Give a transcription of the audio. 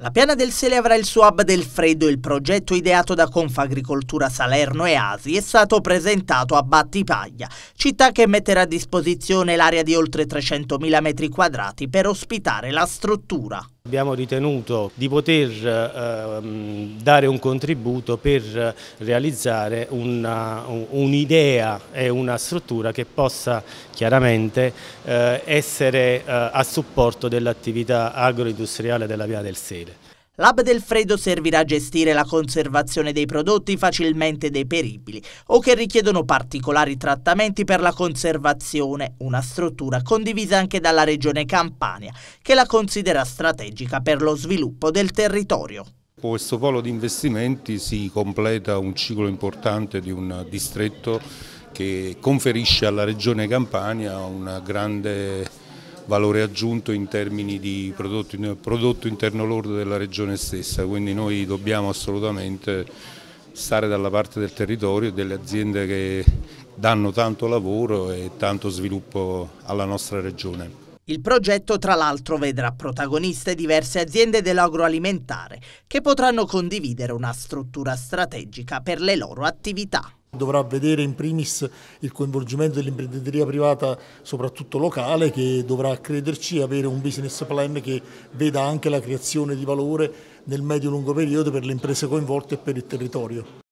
La Piana del Sele avrà il suo hub del freddo. Il progetto ideato da Confagricoltura Salerno e Asi è stato presentato a Battipaglia, città che metterà a disposizione l'area di oltre 300.000 m2 per ospitare la struttura. Abbiamo ritenuto di poter ehm, dare un contributo per realizzare un'idea un e una struttura che possa chiaramente eh, essere eh, a supporto dell'attività agroindustriale della Via del Sele. L'hub del freddo servirà a gestire la conservazione dei prodotti facilmente deperibili o che richiedono particolari trattamenti per la conservazione, una struttura condivisa anche dalla regione Campania, che la considera strategica per lo sviluppo del territorio. Con questo polo di investimenti si completa un ciclo importante di un distretto che conferisce alla regione Campania una grande valore aggiunto in termini di prodotto, prodotto interno lordo della regione stessa, quindi noi dobbiamo assolutamente stare dalla parte del territorio e delle aziende che danno tanto lavoro e tanto sviluppo alla nostra regione. Il progetto tra l'altro vedrà protagoniste diverse aziende dell'agroalimentare che potranno condividere una struttura strategica per le loro attività dovrà vedere in primis il coinvolgimento dell'imprenditoria privata, soprattutto locale, che dovrà crederci e avere un business plan che veda anche la creazione di valore nel medio-lungo periodo per le imprese coinvolte e per il territorio.